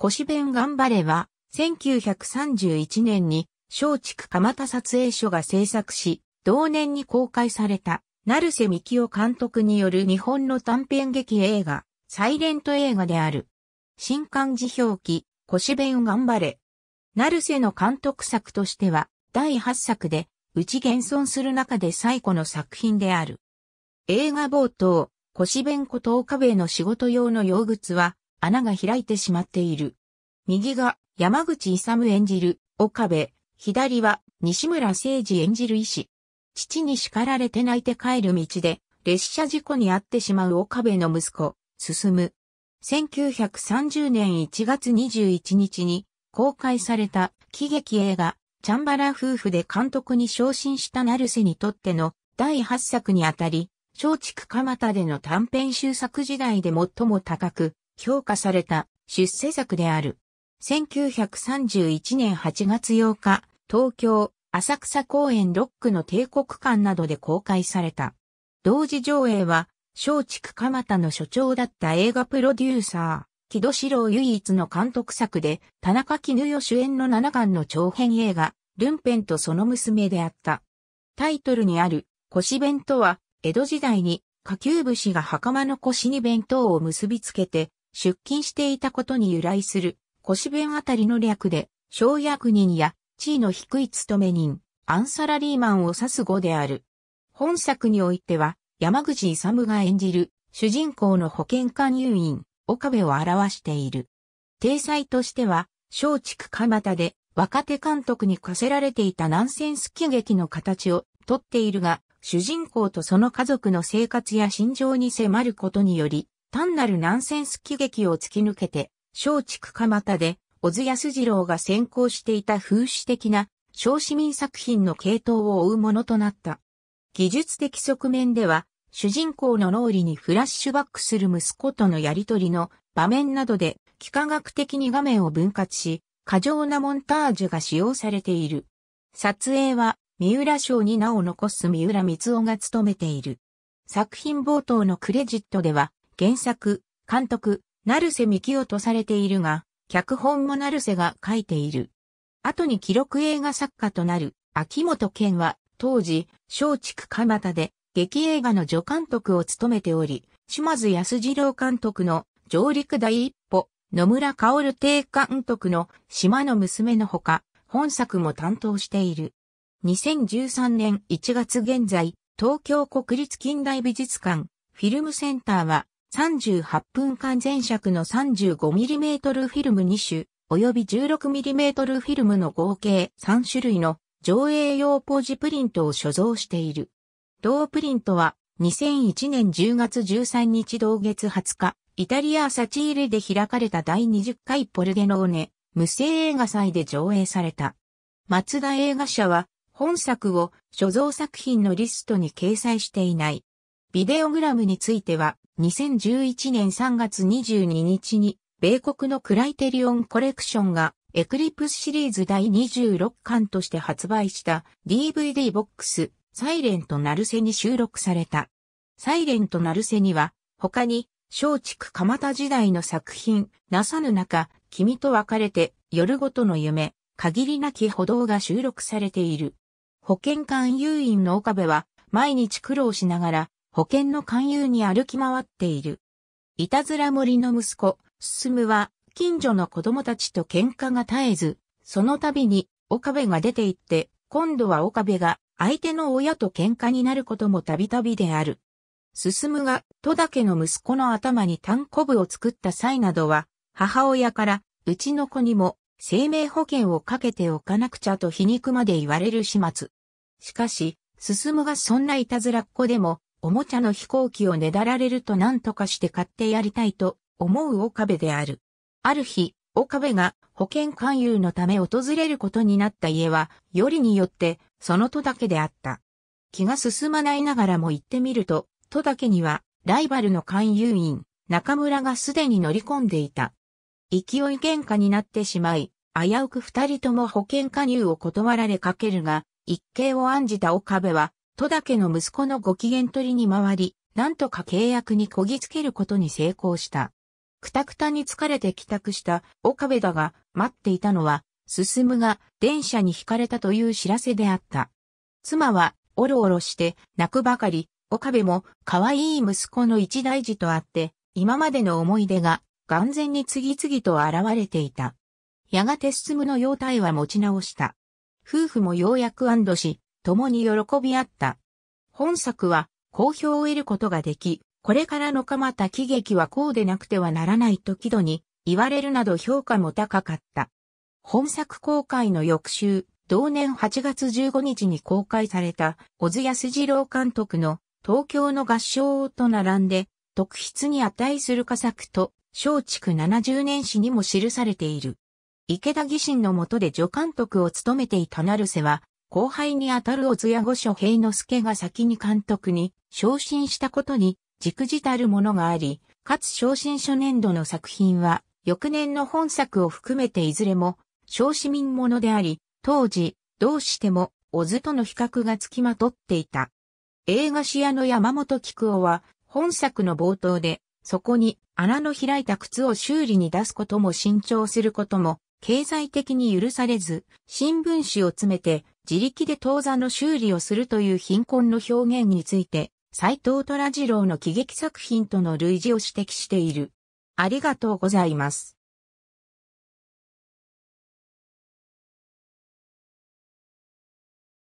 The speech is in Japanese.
腰弁頑張れは、1931年に、松竹蒲田撮影所が制作し、同年に公開された、成瀬幹夫監督による日本の短編劇映画、サイレント映画である。新漢字表記、腰弁頑張れ。成瀬の監督作としては、第8作で、内現存する中で最古の作品である。映画冒頭、腰弁と岡部の仕事用の用靴は、穴が開いてしまっている。右が山口勇演じる岡部、左は西村誠二演じる医師。父に叱られて泣いて帰る道で列車事故に遭ってしまう岡部の息子、進む。1930年1月21日に公開された喜劇映画、チャンバラ夫婦で監督に昇進した成瀬にとっての第8作にあたり、松竹蒲田での短編集作時代で最も高く、評価された出世作である。1931年8月8日、東京、浅草公園ロックの帝国館などで公開された。同時上映は、松竹蒲田の所長だった映画プロデューサー、木戸史郎唯一の監督作で、田中絹代主演の七巻の長編映画、ルンペンとその娘であった。タイトルにある、腰弁とは、江戸時代に、下級武士が袴の腰に弁当を結びつけて、出勤していたことに由来する、腰弁あたりの略で、小役人や地位の低い勤め人、アンサラリーマンを指す語である。本作においては、山口勇が演じる主人公の保健官誘院岡部を表している。体裁としては、松竹蒲田で若手監督に課せられていたナンセンス喜劇の形をとっているが、主人公とその家族の生活や心情に迫ることにより、単なるナンセンス喜劇を突き抜けて、松竹蒲田で、小津安二郎が先行していた風刺的な、小市民作品の系統を追うものとなった。技術的側面では、主人公の脳裏にフラッシュバックする息子とのやりとりの場面などで、幾何学的に画面を分割し、過剰なモンタージュが使用されている。撮影は、三浦賞に名を残す三浦光雄が務めている。作品冒頭のクレジットでは、原作、監督、成瀬幹夫とされているが、脚本も成瀬が書いている。後に記録映画作家となる秋元健は、当時、松竹蒲田で劇映画の助監督を務めており、島津安二郎監督の上陸第一歩、野村薫帝監督の島の娘のほか、本作も担当している。2013年1月現在、東京国立近代美術館、フィルムセンターは、38分間前尺の 35mm フィルム2種、及び 16mm フィルムの合計3種類の上映用ポジプリントを所蔵している。同プリントは2001年10月13日同月20日、イタリア・サチーレで開かれた第20回ポルゲノーネ、無声映画祭で上映された。松田映画社は本作を所蔵作品のリストに掲載していない。ビデオグラムについては、2011年3月22日に、米国のクライテリオンコレクションが、エクリプスシリーズ第26巻として発売した DVD ボックス、サイレントナルセに収録された。サイレントナルセには、他に、松竹蒲田時代の作品、なさぬ中、君と別れて、夜ごとの夢、限りなき歩道が収録されている。保健官優員の岡部は、毎日苦労しながら、保険の勧誘に歩き回っている。いたずら森の息子、進は、近所の子供たちと喧嘩が絶えず、その度に、岡部が出て行って、今度は岡部が、相手の親と喧嘩になることもたびたびである。進が、戸田家の息子の頭に単コブを作った際などは、母親から、うちの子にも、生命保険をかけておかなくちゃと皮肉まで言われる始末。しかし、進がそんないたずらっ子でも、おもちゃの飛行機をねだられると何とかして買ってやりたいと思う岡部である。ある日、岡部が保険勧誘のため訪れることになった家は、よりによってその戸だけであった。気が進まないながらも行ってみると、戸だけにはライバルの勧誘員、中村がすでに乗り込んでいた。勢い喧嘩になってしまい、危うく二人とも保険加入を断られかけるが、一計を案じた岡部は戸田家の息子のご機嫌取りに回り、なんとか契約にこぎつけることに成功した。くたくたに疲れて帰宅した岡部だが、待っていたのは、進むが電車に惹かれたという知らせであった。妻は、おろおろして泣くばかり、岡部も可愛い息子の一大事とあって、今までの思い出が、眼前に次々と現れていた。やがて進むの容態は持ち直した。夫婦もようやく安堵し、共に喜び合った。本作は好評を得ることができ、これからの蒲田喜劇はこうでなくてはならないと木度に言われるなど評価も高かった。本作公開の翌週、同年8月15日に公開された、小津安二郎監督の東京の合唱王と並んで、特筆に値する佳作と、松竹70年史にも記されている。池田義信のもとで助監督を務めていた成瀬は、後輩にあたる小津屋御所平之助が先に監督に昇進したことに、軸じたるものがあり、かつ昇進初年度の作品は、翌年の本作を含めていずれも、小市民ものであり、当時、どうしても、小津との比較がつきまとっていた。映画視野の山本菊夫は、本作の冒頭で、そこに穴の開いた靴を修理に出すことも新調することも、経済的に許されず、新聞紙を詰めて、自力で当座の修理をするという貧困の表現について、斎藤虎次郎の喜劇作品との類似を指摘している。ありがとうございます。